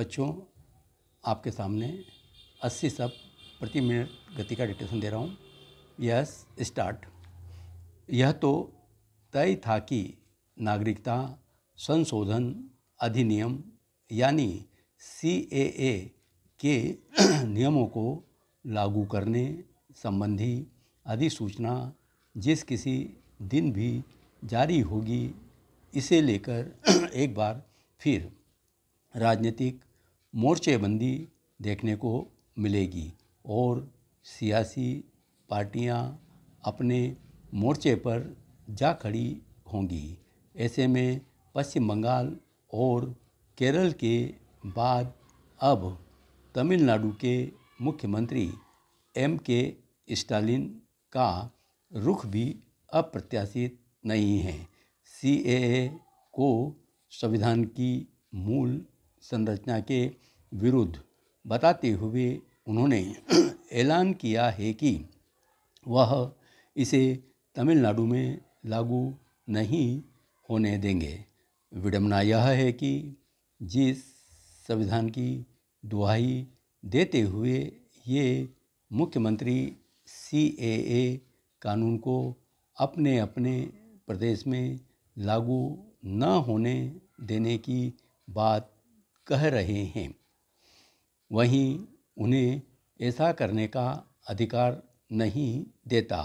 बच्चों आपके सामने 80 सब प्रति मिनट गति का डिटेशन दे रहा हूँ यस स्टार्ट यह तो तय था कि नागरिकता संशोधन अधिनियम यानी सी के नियमों को लागू करने संबंधी अधिसूचना जिस किसी दिन भी जारी होगी इसे लेकर एक बार फिर राजनीतिक मोर्चेबंदी देखने को मिलेगी और सियासी पार्टियां अपने मोर्चे पर जा खड़ी होंगी ऐसे में पश्चिम बंगाल और केरल के बाद अब तमिलनाडु के मुख्यमंत्री एम के स्टालिन का रुख भी अप्रत्याशित नहीं है सी को संविधान की मूल संरचना के विरुद्ध बताते हुए उन्होंने ऐलान किया है कि वह इसे तमिलनाडु में लागू नहीं होने देंगे विडम्बना यह है कि जिस संविधान की दुहाई देते हुए ये मुख्यमंत्री सी ए कानून को अपने अपने प्रदेश में लागू न होने देने की बात कह रहे हैं वहीं उन्हें ऐसा करने का अधिकार नहीं देता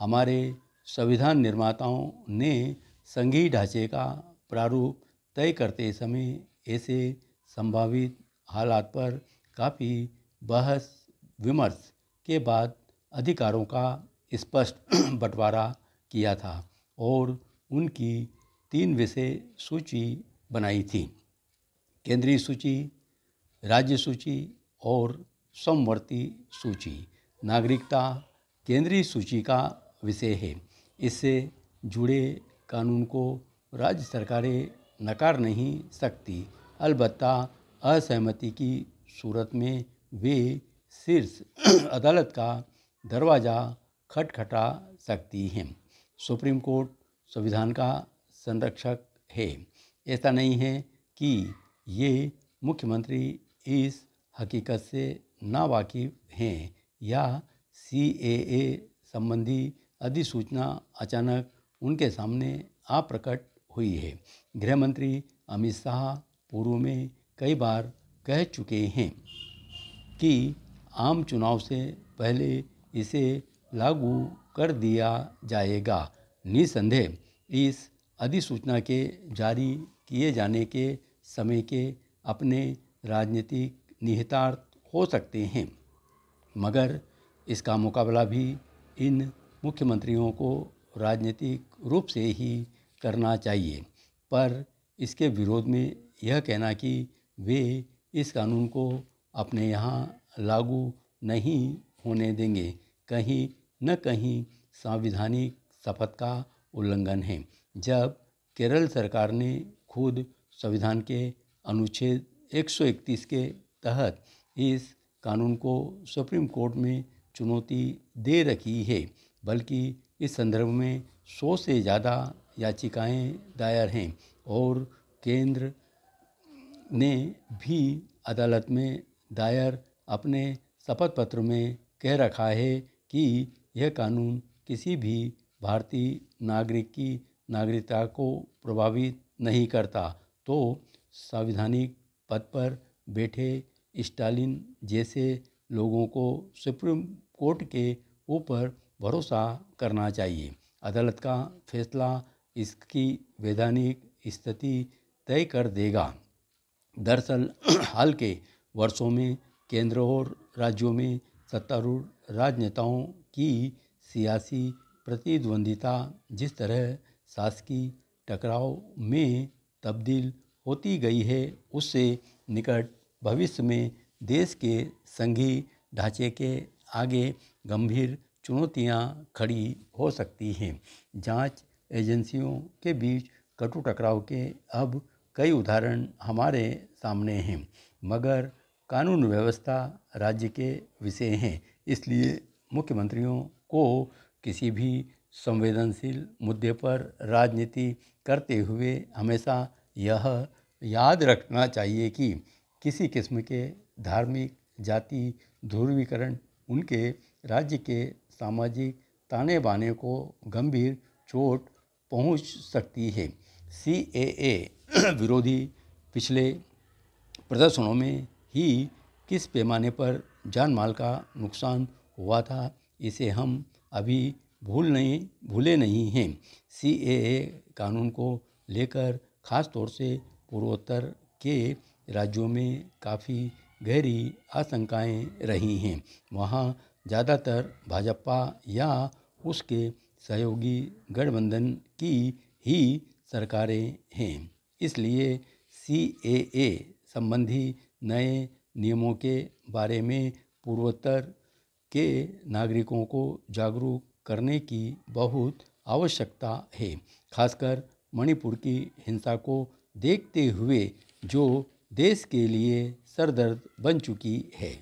हमारे संविधान निर्माताओं ने संघीय ढांचे का प्रारूप तय करते समय ऐसे संभावित हालात पर काफ़ी बहस विमर्श के बाद अधिकारों का स्पष्ट बंटवारा किया था और उनकी तीन विषय सूची बनाई थी केंद्रीय सूची राज्य सूची और समवर्ती सूची नागरिकता केंद्रीय सूची का विषय है इससे जुड़े कानून को राज्य सरकारें नकार नहीं सकती अलबत् असहमति की सूरत में वे शीर्ष अदालत का दरवाज़ा खटखटा सकती हैं सुप्रीम कोर्ट संविधान का संरक्षक है ऐसा नहीं है कि ये मुख्यमंत्री इस हकीकत से नावाकिफ हैं या सी ए संबंधी अधिसूचना अचानक उनके सामने आ प्रकट हुई है गृह मंत्री अमित शाह पूर्व में कई बार कह चुके हैं कि आम चुनाव से पहले इसे लागू कर दिया जाएगा निसंदेह इस अधिसूचना के जारी किए जाने के समय के अपने राजनीतिक निहितार्थ हो सकते हैं मगर इसका मुकाबला भी इन मुख्यमंत्रियों को राजनीतिक रूप से ही करना चाहिए पर इसके विरोध में यह कहना कि वे इस कानून को अपने यहाँ लागू नहीं होने देंगे कहीं न कहीं संवैधानिक शपथ का उल्लंघन है जब केरल सरकार ने खुद संविधान के अनुच्छेद 131 के तहत इस कानून को सुप्रीम कोर्ट में चुनौती दे रखी है बल्कि इस संदर्भ में सौ से ज़्यादा याचिकाएं दायर हैं और केंद्र ने भी अदालत में दायर अपने शपथ पत्र में कह रखा है कि यह कानून किसी भी भारतीय नागरिक की नागरिकता को प्रभावित नहीं करता तो संवैधानिक पद पर बैठे स्टालिन जैसे लोगों को सुप्रीम कोर्ट के ऊपर भरोसा करना चाहिए अदालत का फैसला इसकी वैधानिक स्थिति तय कर देगा दरअसल हाल के वर्षों में केंद्र और राज्यों में सत्तारूढ़ राजनेताओं की सियासी प्रतिद्वंदिता जिस तरह शासकीय टकराव में तब्दील होती गई है उससे निकट भविष्य में देश के संघीय ढांचे के आगे गंभीर चुनौतियां खड़ी हो सकती हैं जांच एजेंसियों के बीच कटु टकराव के अब कई उदाहरण हमारे सामने हैं मगर कानून व्यवस्था राज्य के विषय हैं इसलिए मुख्यमंत्रियों को किसी भी संवेदनशील मुद्दे पर राजनीति करते हुए हमेशा यह याद रखना चाहिए कि किसी किस्म के धार्मिक जाति ध्रुवीकरण उनके राज्य के सामाजिक ताने बाने को गंभीर चोट पहुंच सकती है सी ए विरोधी पिछले प्रदर्शनों में ही किस पैमाने पर जान माल का नुकसान हुआ था इसे हम अभी भूल नहीं भूले नहीं हैं सी ए कानून को लेकर ख़ास तौर से पूर्वोत्तर के राज्यों में काफ़ी गहरी आशंकाएं रही हैं वहाँ ज़्यादातर भाजपा या उसके सहयोगी गठबंधन की ही सरकारें हैं इसलिए सी ए ए संबंधी नए नियमों के बारे में पूर्वोत्तर के नागरिकों को जागरूक करने की बहुत आवश्यकता है खासकर मणिपुर की हिंसा को देखते हुए जो देश के लिए सरदर्द बन चुकी है